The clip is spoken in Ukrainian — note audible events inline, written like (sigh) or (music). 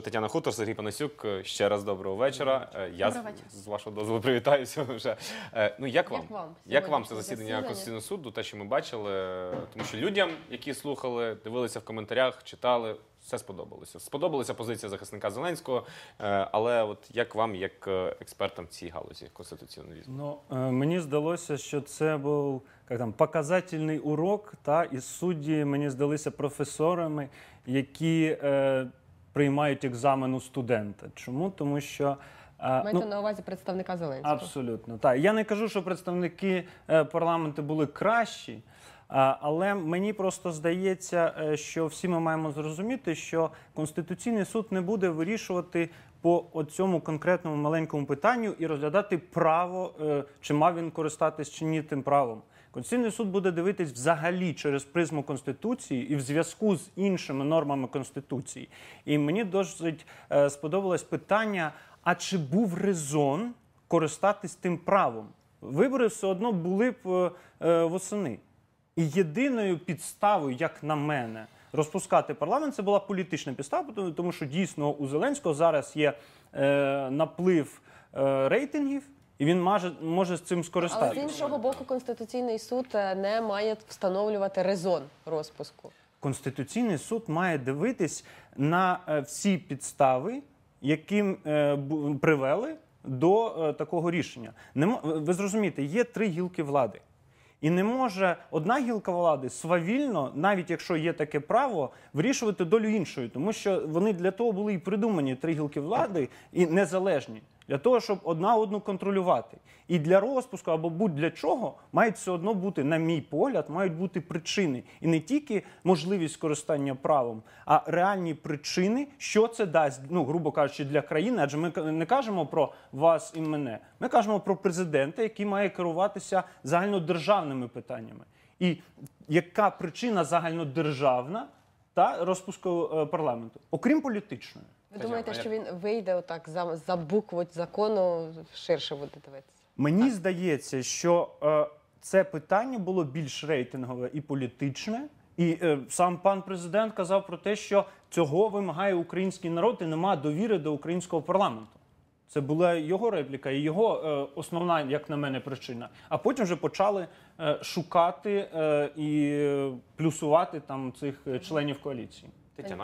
Тетяна Хутор, Сергій Панасюк, е, ще раз доброго вечора. Е, я з вашого дозволу привітаюся (laughs) вже. Е, ну як вам як вам, це засідання Конституційного суду? Те, що ми бачили, тому що людям, які слухали, дивилися в коментарях, читали, все сподобалося. Сподобалася позиція захисника Зеленського. Але от як вам, як експертам цій галузі конституційної Ну мені здалося, що це був як там показательний урок. Та і судді мені здалися професорами, які. Е, приймають екзамену у студента. Чому? Тому що е, Маєте ну, на увазі представника Зеленського? Абсолютно так. Я не кажу, що представники е, парламенту були кращі. Але мені просто здається, е, що всі ми маємо зрозуміти, що конституційний суд не буде вирішувати по цьому конкретному маленькому питанню і розглядати право, е, чи мав він користатись чи ні тим правом. Конституційний суд буде дивитись взагалі через призму конституції і в зв'язку з іншими нормами конституції. І мені досить е, сподобалось питання: а чи був резон користатись тим правом? Вибори все одно були б восени. І єдиною підставою, як на мене, розпускати парламент це була політична підстава, тому що дійсно у Зеленського зараз є е, наплив е, рейтингів. І він може може з цим скористатися. Але з іншого боку, конституційний суд е, не має встановлювати резон розпуску. Конституційний суд має дивитись на е, всі підстави, яким е, привели до такого рішення. ви зрозумієте, є три гілки влади. І не може одна гілка влади свавільно, навіть якщо є таке право, вирішувати долю іншої, тому що вони для того були і придумані три гілки влади і незалежні для того, щоб одна одну контролювати. І для розпуску або будь-для чого мають все одно бути, на мій погляд, мають бути причини. І не тільки можливість користання правом, а реальні причини, що це дасть, ну, грубо кажучи, для країни. Адже ми не кажемо про вас і мене. Ми кажемо про президента, який має керуватися загальнодержавними питаннями. І яка причина загальнодержавна? та розпуску е, парламенту, окрім політичної. Ви думаєте, що він вийде отак за за букву закону ширше буде дивитися? Мені так. здається, що е, це питання було більш рейтингове і політичне, і е, сам пан президент казав про те, що цього вимагає український народ і нема довіри до українського парламенту. Це була його репліка і його е, основна, як на мене, причина. А потім вже почали е, шукати е, і плюсувати там цих е, членів коаліції. Тетяна.